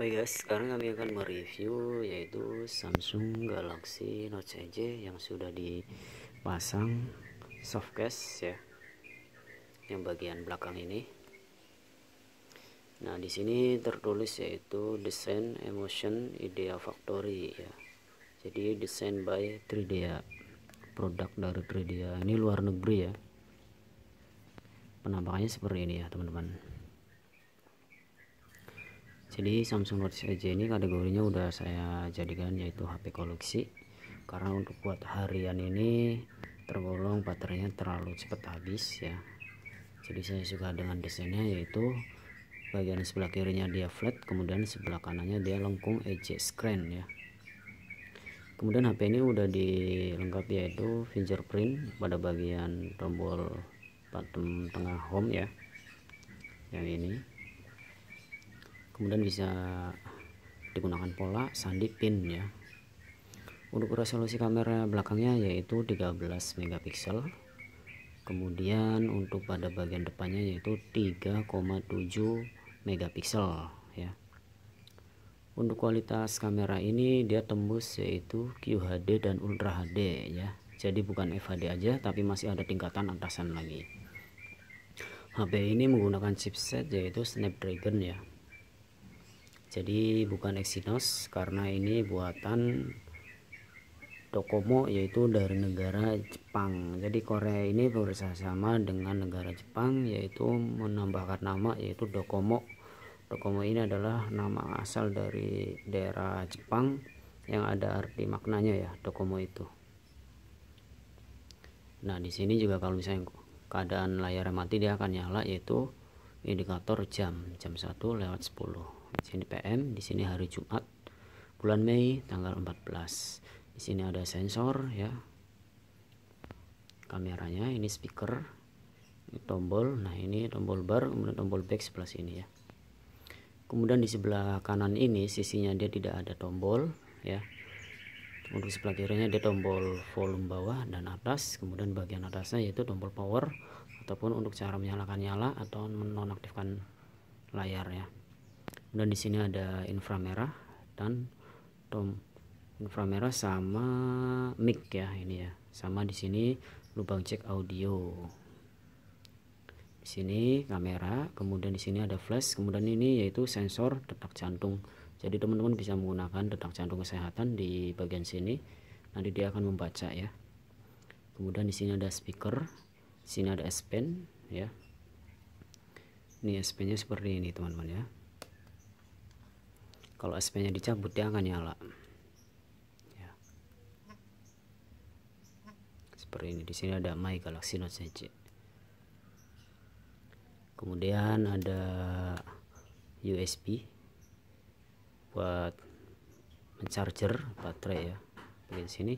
Baik guys, sekarang kami akan mereview yaitu Samsung Galaxy Note EJ yang sudah dipasang softcase ya. Yang bagian belakang ini. Nah, di sini tertulis yaitu Design Emotion Idea Factory ya. Jadi design by 3D ya. Produk dari 3D ya. ini luar negeri ya. Penampakannya seperti ini ya, teman-teman jadi Samsung Note Edge ini kategorinya udah saya jadikan yaitu HP koleksi karena untuk buat harian ini tergolong baterainya terlalu cepat habis ya jadi saya suka dengan desainnya yaitu bagian sebelah kirinya dia flat kemudian sebelah kanannya dia lengkung edge screen ya kemudian HP ini udah dilengkapi yaitu fingerprint pada bagian tombol bottom tengah home ya yang ini kemudian bisa digunakan pola sandi pin ya untuk resolusi kamera belakangnya yaitu 13 megapiksel kemudian untuk pada bagian depannya yaitu 3,7 megapiksel ya untuk kualitas kamera ini dia tembus yaitu QHD dan Ultra HD ya jadi bukan FHD aja tapi masih ada tingkatan atasan lagi HP ini menggunakan chipset yaitu Snapdragon ya jadi bukan Exynos karena ini buatan Docomo yaitu dari negara Jepang jadi Korea ini bersama dengan negara Jepang yaitu menambahkan nama yaitu Docomo Docomo ini adalah nama asal dari daerah Jepang yang ada arti maknanya ya Docomo itu nah di sini juga kalau misalnya keadaan layar mati dia akan nyala yaitu indikator jam jam 1 lewat 10 di sini PM di sini hari Jumat bulan Mei tanggal 14 di sini ada sensor ya kameranya ini speaker ini tombol nah ini tombol bar kemudian tombol back sebelah sini ya kemudian di sebelah kanan ini sisinya dia tidak ada tombol ya untuk sebelah kirinya ada tombol volume bawah dan atas kemudian bagian atasnya yaitu tombol power ataupun untuk cara menyalakan nyala atau menonaktifkan layar ya dan di sini ada inframerah dan tom inframerah sama mic ya ini ya sama di sini lubang cek audio di sini kamera kemudian di sini ada flash kemudian ini yaitu sensor detak jantung jadi teman-teman bisa menggunakan detak jantung kesehatan di bagian sini nanti dia akan membaca ya kemudian di sini ada speaker di sini ada S Pen ya ini S pen nya seperti ini teman-teman ya kalau SP nya dicabut dia akan nyala ya. seperti ini di sini ada My Galaxy Note saja. kemudian ada USB buat charger baterai ya Di sini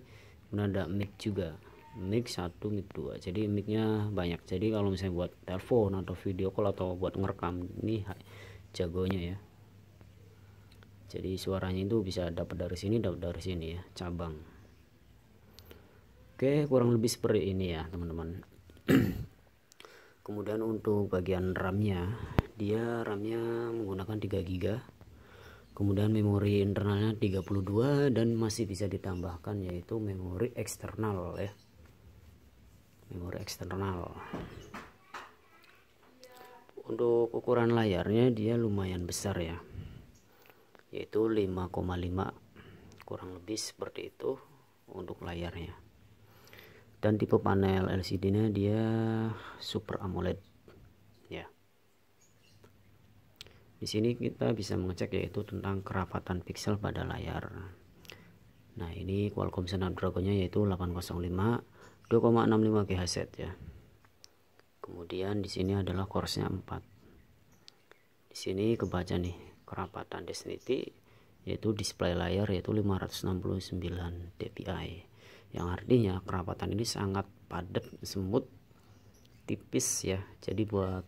kemudian ada mic juga mic 1 mic 2 jadi micnya banyak jadi kalau misalnya buat telepon atau video call atau buat ngerekam ini jagonya ya jadi suaranya itu bisa dapat dari sini dapat dari sini ya cabang oke kurang lebih seperti ini ya teman-teman kemudian untuk bagian RAM-nya dia RAM-nya menggunakan 3 GB kemudian memori internalnya 32 dan masih bisa ditambahkan yaitu memori eksternal ya memori eksternal untuk ukuran layarnya dia lumayan besar ya yaitu 5,5 kurang lebih seperti itu untuk layarnya dan tipe panel LCD nya dia super AMOLED ya di sini kita bisa mengecek yaitu tentang kerapatan pixel pada layar nah ini Qualcomm Snapdragon nya yaitu 805 2,65 GHz ya kemudian di sini adalah course nya 4 di sini kebaca nih kerapatan density yaitu display layer yaitu 569 dpi yang artinya kerapatan ini sangat padat semut tipis ya jadi buat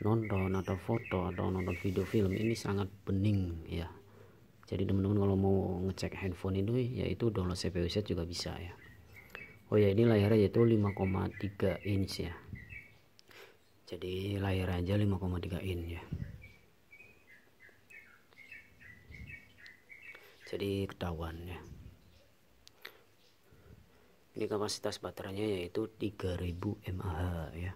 nonton atau foto atau nonton video film ini sangat bening ya jadi teman-teman kalau mau ngecek handphone ini yaitu download CPU set juga bisa ya oh ya ini layarnya yaitu 5,3 inch ya jadi layar aja 5,3 inch ya jadi ketahuan ya ini kapasitas baterainya yaitu 3000 mAh ya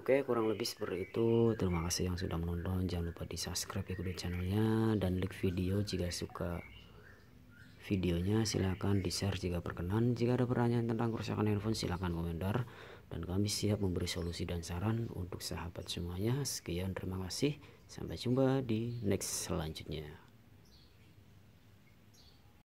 Oke kurang lebih seperti itu terima kasih yang sudah menonton jangan lupa di subscribe ya ikuti channelnya dan like video jika suka videonya silahkan di share jika berkenan jika ada pertanyaan tentang kerusakan handphone silahkan komentar dan kami siap memberi solusi dan saran untuk sahabat semuanya sekian terima kasih sampai jumpa di next selanjutnya